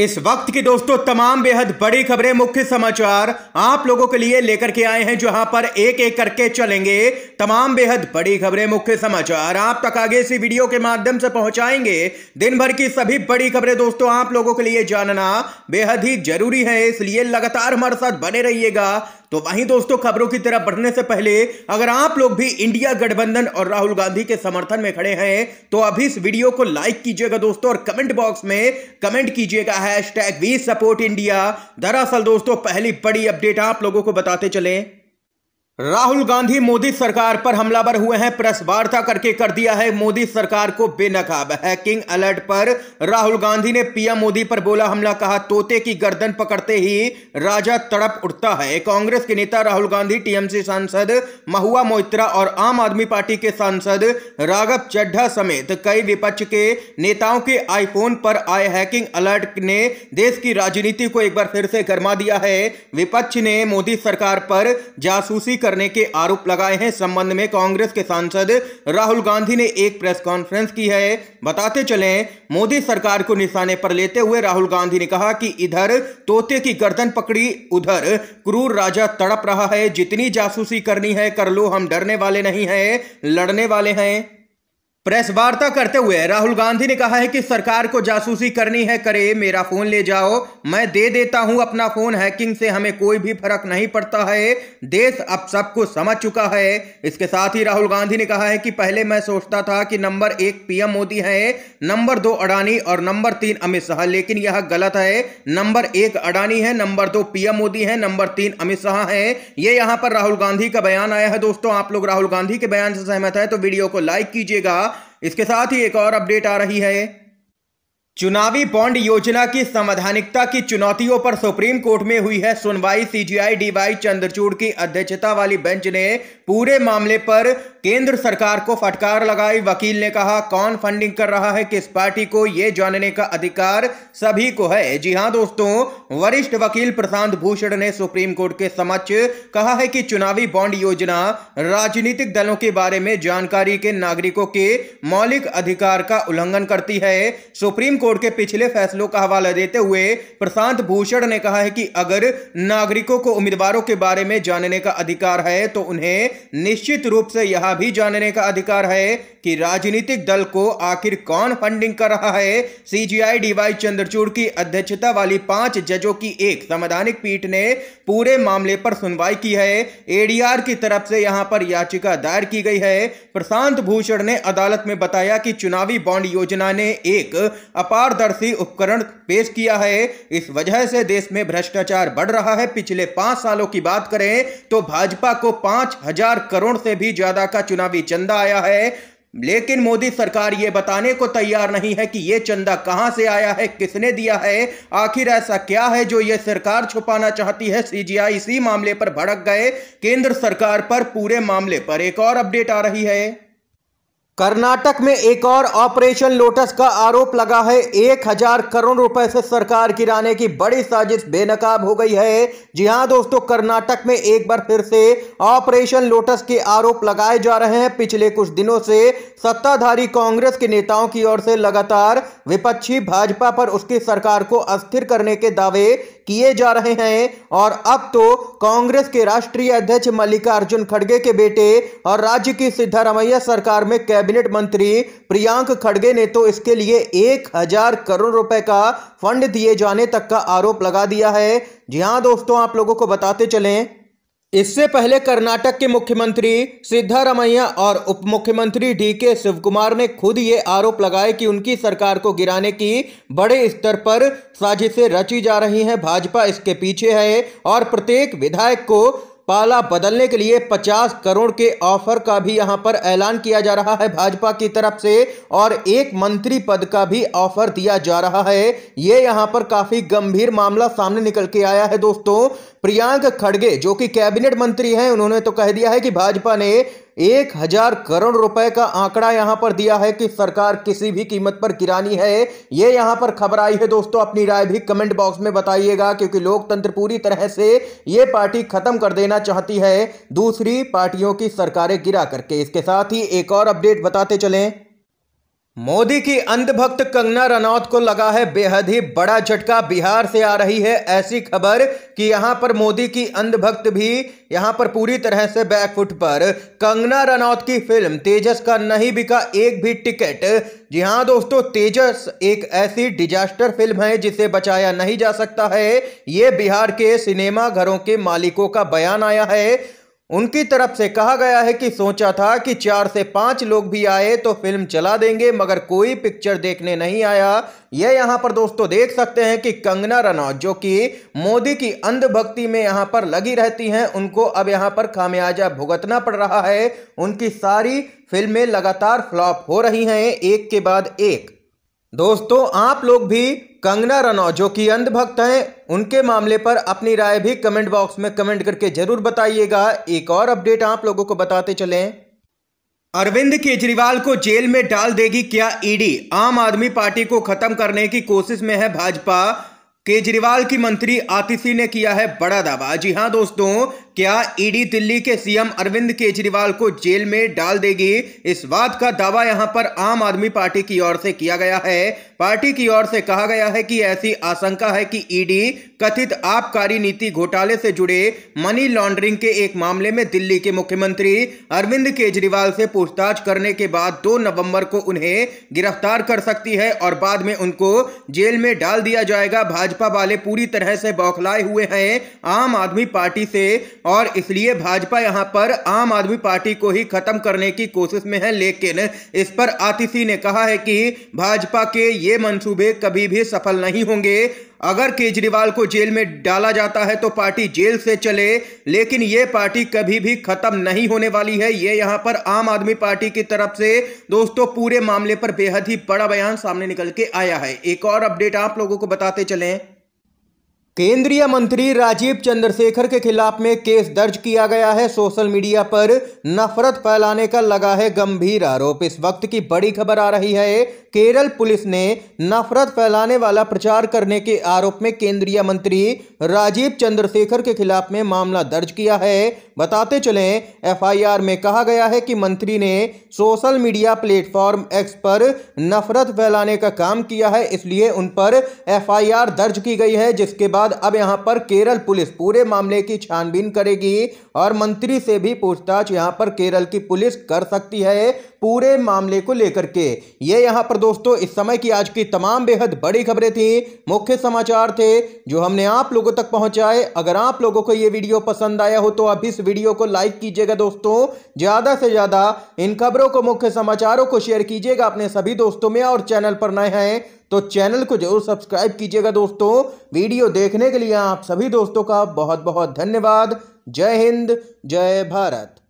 इस वक्त की दोस्तों तमाम बेहद बड़ी खबरें मुख्य समाचार आप लोगों के लिए लेकर के आए हैं जहां पर एक एक करके चलेंगे तमाम बेहद बड़ी खबरें मुख्य समाचार आप तक आगे इसी वीडियो के माध्यम से पहुंचाएंगे दिन भर की सभी बड़ी खबरें दोस्तों आप लोगों के लिए जानना बेहद ही जरूरी है इसलिए लगातार हमारे साथ बने रहिएगा तो वहीं दोस्तों खबरों की तरफ बढ़ने से पहले अगर आप लोग भी इंडिया गठबंधन और राहुल गांधी के समर्थन में खड़े हैं तो अभी इस वीडियो को लाइक कीजिएगा दोस्तों और कमेंट बॉक्स में कमेंट कीजिएगा hash tag we support India दरअसल दोस्तों पहली बड़ी अपडेट आप लोगों को बताते चलें राहुल गांधी मोदी सरकार पर हमलावर हुए हैं प्रेस वार्ता करके कर दिया है मोदी सरकार को बेनकाब हैकिंग अलर्ट पर राहुल गांधी ने पीएम मोदी पर बोला हमला कहा तोते की गर्दन पकड़ते ही राजा तड़प उठता है कांग्रेस के नेता राहुल गांधी टीएमसी सांसद महुआ मोइत्रा और आम आदमी पार्टी के सांसद राघव चड्ढा समेत कई विपक्ष के नेताओं के आईफोन पर आए हैकिंग अलर्ट ने देश की राजनीति को एक बार फिर से गरमा दिया है विपक्ष ने मोदी सरकार पर जासूसी करने के आरोप लगाए हैं संबंध में कांग्रेस के सांसद राहुल गांधी ने एक प्रेस कॉन्फ्रेंस की है बताते चले मोदी सरकार को निशाने पर लेते हुए राहुल गांधी ने कहा कि इधर तोते की गर्दन पकड़ी उधर क्रूर राजा तड़प रहा है जितनी जासूसी करनी है कर लो हम डरने वाले नहीं है लड़ने वाले हैं प्रेस वार्ता करते हुए राहुल गांधी ने कहा है कि सरकार को जासूसी करनी है करे मेरा फोन ले जाओ मैं दे देता हूं अपना फोन हैकिंग से हमें कोई भी फर्क नहीं पड़ता है देश अब सब कुछ समझ चुका है इसके साथ ही राहुल गांधी ने कहा है कि पहले मैं सोचता था कि नंबर एक पीएम मोदी है नंबर दो अडानी और नंबर तीन अमित शाह लेकिन यह गलत है नंबर एक अडानी है नंबर दो पीएम मोदी है नंबर तीन अमित शाह है ये यहाँ पर राहुल गांधी का बयान आया है दोस्तों आप लोग राहुल गांधी के बयान से सहमत है तो वीडियो को लाइक कीजिएगा इसके साथ ही एक और अपडेट आ रही है चुनावी बॉन्ड योजना की संवैधानिकता की चुनौतियों पर सुप्रीम कोर्ट में हुई है सुनवाई सीजीआई डीवाई चंद्रचूड़ की अध्यक्षता वाली बेंच ने पूरे मामले पर केंद्र सरकार को फटकार लगाई वकील ने कहा कौन फंडिंग कर रहा है किस पार्टी को ये जानने का अधिकार सभी को है जी हां दोस्तों वरिष्ठ वकील प्रशांत भूषण ने सुप्रीम कोर्ट के समक्ष कहा है कि चुनावी बॉन्ड योजना राजनीतिक दलों के बारे में जानकारी के नागरिकों के मौलिक अधिकार का उल्लंघन करती है सुप्रीम कोर्ट के पिछले फैसलों का हवाला देते हुए प्रशांत भूषण ने कहा है कि अगर नागरिकों को उम्मीदवारों के बारे में जानने का अधिकार है तो उन्हें निश्चित रूप से यह यह भी जानने का अधिकार है कि राजनीतिक दल को आखिर कौन फंडिंग कर रहा है सीजीआई डीवाई चंद्रचूड़ की अध्यक्षता वाली पांच जजों की एक संवैधानिक पीठ ने पूरे मामले पर सुनवाई की है एडीआर की तरफ से यहां पर याचिका दायर की गई है प्रशांत भूषण ने अदालत में बताया कि चुनावी बॉन्ड योजना ने एक अपारदर्शी उपकरण पेश किया है इस वजह से देश में भ्रष्टाचार बढ़ रहा है पिछले पांच सालों की बात करें तो भाजपा को पांच हजार करोड़ से भी ज्यादा का चुनावी चंदा आया है लेकिन मोदी सरकार ये बताने को तैयार नहीं है कि ये चंदा कहां से आया है किसने दिया है आखिर ऐसा क्या है जो ये सरकार छुपाना चाहती है सीजीआई इसी मामले पर भड़क गए केंद्र सरकार पर पूरे मामले पर एक और अपडेट आ रही है कर्नाटक में एक और ऑपरेशन लोटस का आरोप लगा है एक हजार करोड़ रुपए से सरकार गिराने की बड़ी साजिश बेनकाब हो गई है जी हां दोस्तों कर्नाटक में एक बार फिर से ऑपरेशन लोटस के आरोप लगाए जा रहे हैं पिछले कुछ दिनों से सत्ताधारी कांग्रेस के नेताओं की ओर से लगातार विपक्षी भाजपा पर उसकी सरकार को अस्थिर करने के दावे किए जा रहे हैं और अब तो कांग्रेस के राष्ट्रीय अध्यक्ष मल्लिकार्जुन खड़गे के बेटे और राज्य की सिद्धारमैया सरकार में कैबिनेट मंत्री प्रियांक खड़गे ने तो इसके लिए एक हजार करोड़ रुपए का फंड दिए जाने तक का आरोप लगा दिया है जी हाँ दोस्तों आप लोगों को बताते चलें इससे पहले कर्नाटक के मुख्यमंत्री सिद्धारमैया और उप मुख्यमंत्री डी के शिवकुमार ने खुद ये आरोप लगाए कि उनकी सरकार को गिराने की बड़े स्तर पर साजिशें रची जा रही हैं भाजपा इसके पीछे है और प्रत्येक विधायक को पाला बदलने के लिए 50 करोड़ के ऑफर का भी यहां पर ऐलान किया जा रहा है भाजपा की तरफ से और एक मंत्री पद का भी ऑफर दिया जा रहा है ये यहां पर काफी गंभीर मामला सामने निकल के आया है दोस्तों प्रियांक खड़गे जो कि कैबिनेट मंत्री हैं उन्होंने तो कह दिया है कि भाजपा ने एक हजार करोड़ रुपए का आंकड़ा यहां पर दिया है कि सरकार किसी भी कीमत पर किरानी है ये यहां पर खबर आई है दोस्तों अपनी राय भी कमेंट बॉक्स में बताइएगा क्योंकि लोकतंत्र पूरी तरह से ये पार्टी खत्म कर देना चाहती है दूसरी पार्टियों की सरकारें गिरा करके इसके साथ ही एक और अपडेट बताते चलें मोदी की अंधभक्त कंगना रनौत को लगा है बेहद ही बड़ा झटका बिहार से आ रही है ऐसी खबर कि यहां पर मोदी की अंधभक्त भी यहां पर पूरी तरह से बैकफुट पर कंगना रनौत की फिल्म तेजस का नहीं बिका एक भी टिकट जी हाँ दोस्तों तेजस एक ऐसी डिजास्टर फिल्म है जिसे बचाया नहीं जा सकता है ये बिहार के सिनेमा घरों के मालिकों का बयान आया है उनकी तरफ से कहा गया है कि सोचा था कि चार से पांच लोग भी आए तो फिल्म चला देंगे मगर कोई पिक्चर देखने नहीं आया यह यहाँ पर दोस्तों देख सकते हैं कि कंगना रनौत जो कि मोदी की अंधभक्ति में यहाँ पर लगी रहती हैं उनको अब यहाँ पर खामियाजा भुगतना पड़ रहा है उनकी सारी फिल्में लगातार फ्लॉप हो रही हैं एक के बाद एक दोस्तों आप लोग भी कंगना रनौ जो कि अंधभक्त हैं उनके मामले पर अपनी राय भी कमेंट बॉक्स में कमेंट करके जरूर बताइएगा एक और अपडेट आप लोगों को बताते चलें अरविंद केजरीवाल को जेल में डाल देगी क्या ईडी आम आदमी पार्टी को खत्म करने की कोशिश में है भाजपा केजरीवाल की मंत्री आतिशी ने किया है बड़ा दावा जी हाँ दोस्तों क्या ईडी दिल्ली के सीएम अरविंद केजरीवाल को जेल में डाल देगी इस बात का दावा यहां पर आम आदमी पार्टी की ओर से किया गया है पार्टी की ओर से कहा गया है कि ऐसी आशंका है कि ईडी कथित आपकारी नीति घोटाले से जुड़े मनी लॉन्ड्रिंग के एक मामले में दिल्ली के मुख्यमंत्री अरविंद केजरीवाल से पूछताछ करने के बाद 2 नवंबर को उन्हें गिरफ्तार कर सकती है और बाद में उनको जेल में डाल दिया जाएगा भाजपा वाले पूरी तरह से बौखलाए हुए हैं आम आदमी पार्टी से और इसलिए भाजपा यहां पर आम आदमी पार्टी को ही खत्म करने की कोशिश में है लेकिन इस पर आतिशी ने कहा है कि भाजपा के ये मंसूबे कभी भी सफल नहीं होंगे अगर केजरीवाल को जेल में डाला जाता है तो पार्टी जेल से चले लेकिन ये पार्टी कभी भी खत्म नहीं होने वाली है ये यहाँ पर आम आदमी पार्टी की तरफ से दोस्तों पूरे मामले पर बेहद ही बड़ा बयान सामने निकल के आया है एक और अपडेट आप लोगों को बताते चलें केंद्रीय मंत्री राजीव चंद्रशेखर के खिलाफ में केस दर्ज किया गया है सोशल मीडिया पर नफरत फैलाने का लगा है गंभीर आरोप इस वक्त की बड़ी खबर आ रही है केरल पुलिस ने नफरत फैलाने वाला प्रचार करने के आरोप में केंद्रीय मंत्री राजीव चंद्रशेखर के खिलाफ में मामला दर्ज किया है बताते चलें एफआईआर में कहा गया है कि मंत्री ने सोशल मीडिया प्लेटफॉर्म एक्स पर नफरत फैलाने का काम किया है इसलिए उन पर एफआईआर दर्ज की गई है जिसके बाद अब यहां पर केरल पुलिस पूरे मामले की छानबीन करेगी और मंत्री से भी पूछताछ यहां पर केरल की पुलिस कर सकती है पूरे मामले को लेकर के ये यहाँ पर दोस्तों इस समय की आज की तमाम बेहद बड़ी खबरें थी मुख्य समाचार थे जो हमने आप लोगों तक पहुंचाए अगर आप लोगों को ये वीडियो पसंद आया हो तो आप इस वीडियो को लाइक कीजिएगा दोस्तों ज़्यादा से ज़्यादा इन खबरों को मुख्य समाचारों को शेयर कीजिएगा अपने सभी दोस्तों में और चैनल पर नए हैं तो चैनल को जरूर सब्सक्राइब कीजिएगा दोस्तों वीडियो देखने के लिए आप सभी दोस्तों का बहुत बहुत धन्यवाद जय हिंद जय भारत